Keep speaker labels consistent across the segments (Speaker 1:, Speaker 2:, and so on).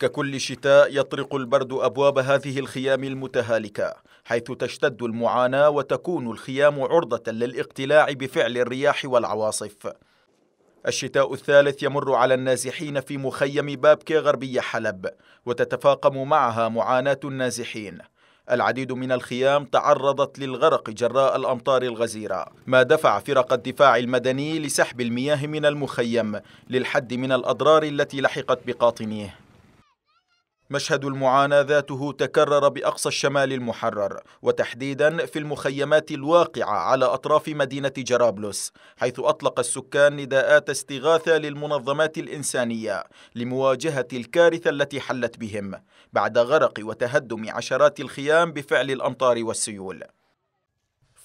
Speaker 1: ككل شتاء يطرق البرد أبواب هذه الخيام المتهالكة حيث تشتد المعاناة وتكون الخيام عرضة للاقتلاع بفعل الرياح والعواصف الشتاء الثالث يمر على النازحين في مخيم بابكي غربي حلب وتتفاقم معها معاناة النازحين العديد من الخيام تعرضت للغرق جراء الأمطار الغزيرة ما دفع فرق الدفاع المدني لسحب المياه من المخيم للحد من الأضرار التي لحقت بقاطنيه مشهد المعاناة ذاته تكرر بأقصى الشمال المحرر وتحديدا في المخيمات الواقعة على أطراف مدينة جرابلس حيث أطلق السكان نداءات استغاثة للمنظمات الإنسانية لمواجهة الكارثة التي حلت بهم بعد غرق وتهدم عشرات الخيام بفعل الأمطار والسيول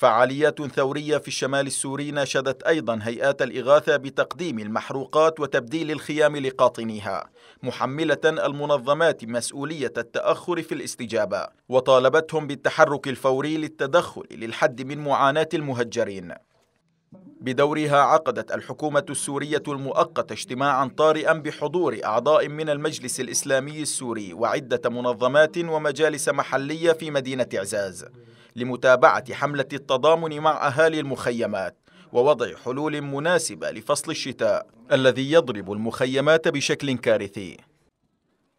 Speaker 1: فعاليات ثورية في الشمال السوري ناشدت أيضا هيئات الإغاثة بتقديم المحروقات وتبديل الخيام لقاطنيها محملة المنظمات مسؤولية التأخر في الاستجابة وطالبتهم بالتحرك الفوري للتدخل للحد من معاناة المهجرين بدورها عقدت الحكومة السورية المؤقتة اجتماعا طارئا بحضور أعضاء من المجلس الإسلامي السوري وعدة منظمات ومجالس محلية في مدينة عزاز لمتابعة حملة التضامن مع أهالي المخيمات ووضع حلول مناسبة لفصل الشتاء الذي يضرب المخيمات بشكل كارثي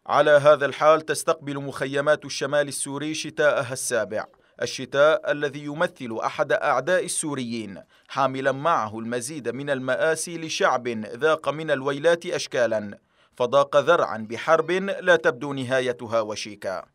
Speaker 1: على هذا الحال تستقبل مخيمات الشمال السوري شتاءها السابع الشتاء الذي يمثل أحد أعداء السوريين حاملا معه المزيد من المآسي لشعب ذاق من الويلات أشكالا فضاق ذرعا بحرب لا تبدو نهايتها وشيكا